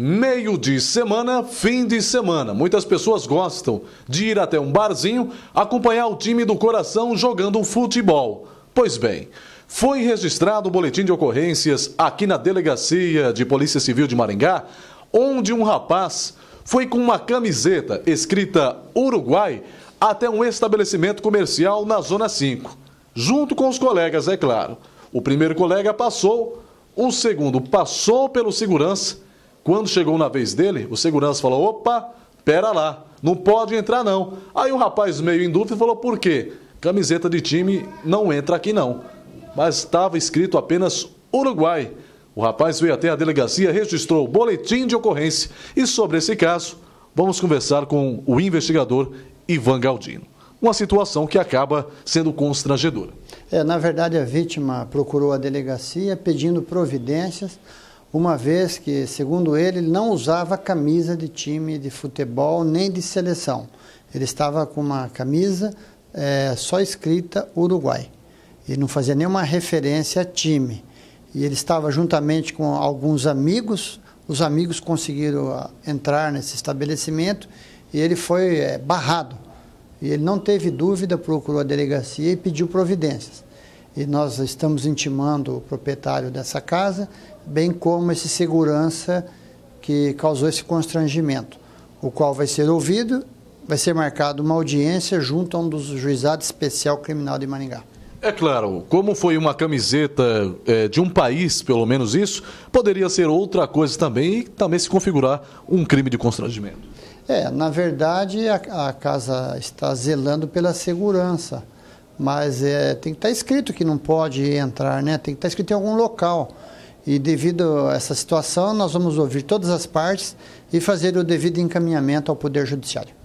Meio de semana, fim de semana. Muitas pessoas gostam de ir até um barzinho acompanhar o time do coração jogando futebol. Pois bem, foi registrado o boletim de ocorrências aqui na Delegacia de Polícia Civil de Maringá, onde um rapaz foi com uma camiseta escrita Uruguai até um estabelecimento comercial na Zona 5, junto com os colegas, é claro. O primeiro colega passou, o segundo passou pelo segurança quando chegou na vez dele, o segurança falou: opa, pera lá, não pode entrar não. Aí o rapaz, meio em dúvida, falou: por quê? Camiseta de time não entra aqui não. Mas estava escrito apenas Uruguai. O rapaz veio até a delegacia, registrou o boletim de ocorrência. E sobre esse caso, vamos conversar com o investigador Ivan Galdino. Uma situação que acaba sendo constrangedora. É, na verdade, a vítima procurou a delegacia pedindo providências uma vez que, segundo ele, ele não usava camisa de time de futebol nem de seleção. Ele estava com uma camisa é, só escrita Uruguai. Ele não fazia nenhuma referência a time. E ele estava juntamente com alguns amigos. Os amigos conseguiram ah, entrar nesse estabelecimento e ele foi é, barrado. E ele não teve dúvida, procurou a delegacia e pediu providências e nós estamos intimando o proprietário dessa casa, bem como esse segurança que causou esse constrangimento, o qual vai ser ouvido, vai ser marcado uma audiência junto a um dos juizados especial criminal de Maringá. É claro, como foi uma camiseta é, de um país, pelo menos isso, poderia ser outra coisa também e também se configurar um crime de constrangimento. É, na verdade, a, a casa está zelando pela segurança mas é, tem que estar tá escrito que não pode entrar, né? Tem que estar tá escrito em algum local. E devido a essa situação, nós vamos ouvir todas as partes e fazer o devido encaminhamento ao Poder Judiciário.